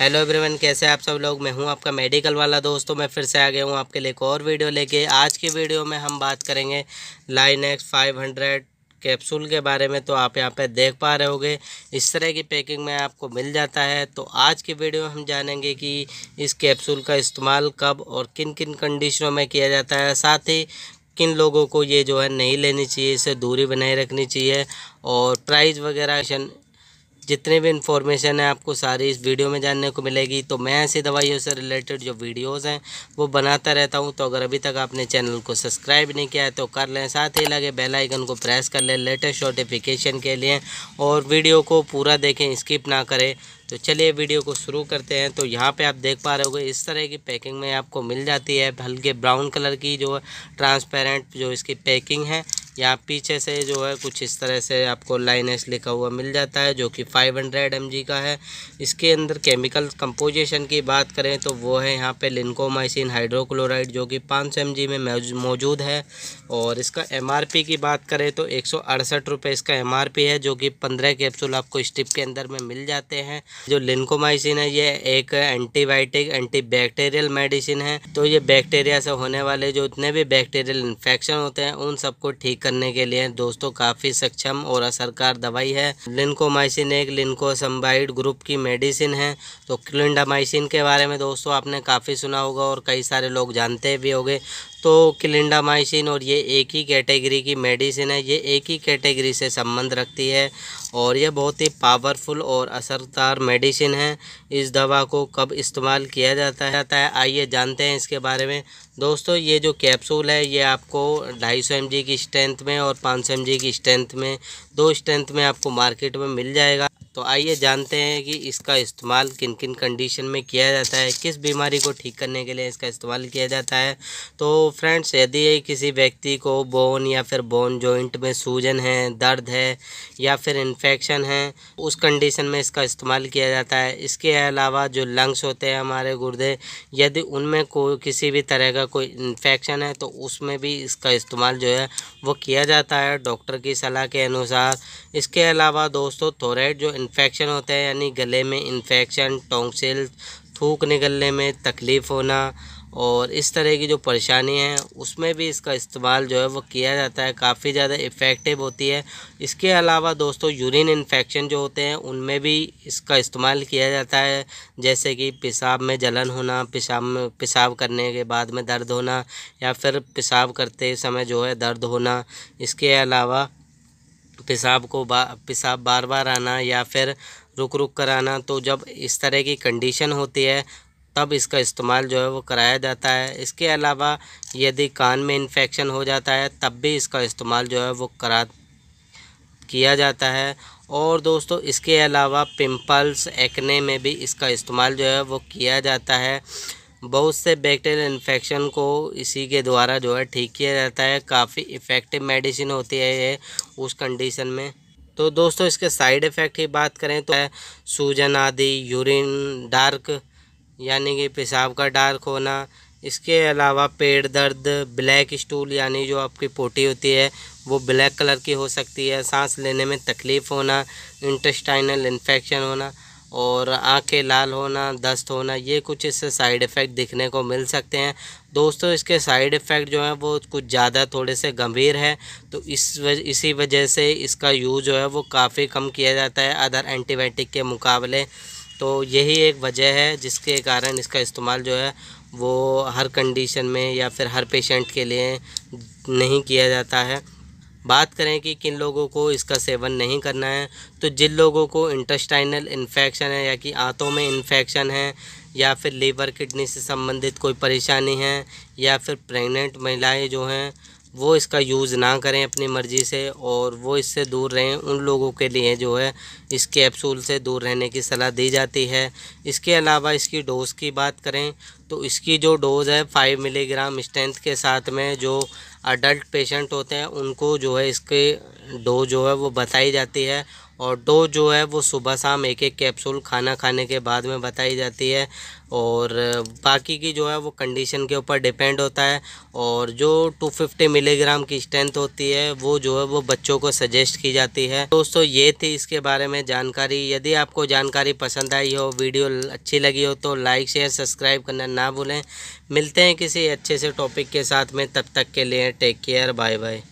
hello everyone कैसे आप सब लोग मैं हूं आपका मेडिकल वाला दोस्तों तो मैं फिर से आ गया हूं आपके लिए एक और वीडियो लेके आज की वीडियो में हम बात करेंगे लाइनेक्स 500 कैप्सूल के बारे में तो आप यहाँ पे देख पा रहे होगे इस तरह की पैकिंग में आपको मिल जाता है तो आज की वीडियो हम जानेंगे कि इस कैप्सूल का इस्तेमाल कब और किन किन कंडीशनों में किया जाता है साथ ही किन लोगों को ये जो है नहीं लेनी चाहिए इसे दूरी बनाए रखनी चाहिए और प्राइस वगैरह जितने भी इन्फॉर्मेशन है आपको सारी इस वीडियो में जानने को मिलेगी तो मैं ऐसी दवाइयों से रिलेटेड जो वीडियोस हैं वो बनाता रहता हूं तो अगर अभी तक आपने चैनल को सब्सक्राइब नहीं किया है तो कर लें साथ ही लगे बेल आइकन को प्रेस कर लें लेटेस्ट नोटिफिकेशन के लिए और वीडियो को पूरा देखें स्किप ना करें तो चलिए वीडियो को शुरू करते हैं तो यहाँ पे आप देख पा रहे हो इस तरह की पैकिंग में आपको मिल जाती है हल्के ब्राउन कलर की जो ट्रांसपेरेंट जो इसकी पैकिंग है यहाँ पीछे से जो है कुछ इस तरह से आपको लाइन एस लिखा हुआ मिल जाता है जो कि 500 हंड्रेड का है इसके अंदर केमिकल कंपोजिशन की बात करें तो वो है यहाँ पे लिनकोमाइसिन हाइड्रोक्लोराइड जो कि 500 सौ में मौजूद है और इसका एमआरपी की बात करें तो एक सौ इसका एम है जो कि पंद्रह कैप्सूल आपको स्टिप के अंदर में मिल जाते हैं जो लिंकोमाइसिन है ये एक एंटीबायोटिक एंटी बैक्टेरियल मेडिसिन है तो ये बैक्टीरिया से होने वाले जो इतने भी बैक्टीरियल इन्फेक्शन होते हैं उन सबको ठीक करने के लिए दोस्तों काफ़ी सक्षम और असरकार दवाई है लिनकोमाइसिन एक लिनकोसम्बाइड ग्रुप की मेडिसिन है तो क्लिंडामाइसिन के बारे में दोस्तों आपने काफ़ी सुना होगा और कई सारे लोग जानते भी होंगे तो क्लिंडामाइसिन और ये एक ही कैटेगरी की मेडिसिन है ये एक ही कैटेगरी से संबंध रखती है और यह बहुत ही पावरफुल और असरदार मेडिसिन है इस दवा को कब इस्तेमाल किया जाता जाता है आइए जानते हैं इसके बारे में दोस्तों ये जो कैप्सूल है ये आपको ढाई सौ की स्ट्रेंथ में और पाँच सौ की स्ट्रेंथ में दो स्ट्रेंथ में आपको मार्केट में मिल जाएगा तो आइए जानते हैं कि इसका इस्तेमाल किन किन कंडीशन में किया जाता है किस बीमारी को ठीक करने के लिए इसका इस्तेमाल किया जाता है तो फ्रेंड्स यदि किसी व्यक्ति को बोन या फिर बोन जॉइंट में सूजन है दर्द है या फिर इन्फेक्शन है उस कंडीशन में इसका इस्तेमाल किया जाता है इसके अलावा जो लंग्स होते हैं हमारे गुर्दे यदि उनमें कोई किसी भी तरह का कोई इन्फेक्शन है तो उसमें भी इसका इस्तेमाल जो है वो किया जाता है डॉक्टर की सलाह के अनुसार इसके अलावा दोस्तों थोरेट जो इन्फेक्शन होता है यानी गले में इन्फेक्शन टोंगसिल थूक निकलने में तकलीफ़ होना और इस तरह की जो परेशानी है उसमें भी इसका इस्तेमाल जो है वो किया जाता है काफ़ी ज़्यादा इफ़ेक्टिव होती है इसके अलावा दोस्तों यूरिन इन्फेक्शन जो होते हैं उनमें भी इसका इस्तेमाल किया जाता है जैसे कि पेशाब में जलन होना पेशाब में पेशाब करने के बाद में दर्द होना या फिर पेशाब करते समय जो है दर्द होना इसके अलावा पेशाब को बा पेशाब बार बार आना या फिर रुक रुक कर आना तो जब इस तरह की कंडीशन होती है तब इसका इस्तेमाल जो है वो कराया जाता है इसके अलावा यदि कान में इन्फेक्शन हो जाता है तब भी इसका इस्तेमाल जो है वो करा किया जाता है और दोस्तों इसके अलावा पिंपल्स एक्ने में भी इसका इस्तेमाल जो है वो किया जाता है बहुत से बैक्टेरियल इन्फेक्शन को इसी के द्वारा जो है ठीक किया जाता है काफ़ी इफ़ेक्टिव मेडिसिन होती है ये उस कंडीशन में तो दोस्तों इसके साइड इफ़ेक्ट की बात करें तो सूजन आदि यूरिन डार्क यानी कि पेशाब का डार्क होना इसके अलावा पेट दर्द ब्लैक स्टूल यानी जो आपकी पोटी होती है वो ब्लैक कलर की हो सकती है सांस लेने में तकलीफ़ होना इंटेस्टाइनल इन्फेक्शन होना और आंखें लाल होना दस्त होना ये कुछ इससे साइड इफ़ेक्ट दिखने को मिल सकते हैं दोस्तों इसके साइड इफ़ेक्ट जो है वो कुछ ज़्यादा थोड़े से गंभीर है तो इस वज, इसी वजह से इसका यूज़ जो है वो काफ़ी कम किया जाता है अदर एंटीबायोटिक के मुकाबले तो यही एक वजह है जिसके कारण इसका इस्तेमाल जो है वो हर कंडीशन में या फिर हर पेशेंट के लिए नहीं किया जाता है बात करें कि किन लोगों को इसका सेवन नहीं करना है तो जिन लोगों को इंटेस्टाइनल इन्फेक्शन है या कि आँतों में इन्फेक्शन है या फिर लीवर किडनी से संबंधित कोई परेशानी है या फिर प्रेग्नेंट महिलाएं जो हैं वो इसका यूज़ ना करें अपनी मर्ज़ी से और वो इससे दूर रहें उन लोगों के लिए जो है इस कैप्सूल से दूर रहने की सलाह दी जाती है इसके अलावा इसकी डोज़ की बात करें तो इसकी जो डोज़ है फाइव मिलीग्राम स्ट्रेंथ के साथ में जो अडल्ट पेशेंट होते हैं उनको जो है इसके डोज जो है वो बताई जाती है और डोज जो है वो सुबह शाम एक एक कैप्सूल खाना खाने के बाद में बताई जाती है और बाकी की जो है वो कंडीशन के ऊपर डिपेंड होता है और जो 250 मिलीग्राम की स्ट्रेंथ होती है वो जो है वो बच्चों को सजेस्ट की जाती है दोस्तों ये थी इसके बारे में जानकारी यदि आपको जानकारी पसंद आई हो वीडियो अच्छी लगी हो तो लाइक शेयर सब्सक्राइब करना ना भूलें मिलते हैं किसी अच्छे से टॉपिक के साथ में तब तक के लिए टेक केयर बाय बाय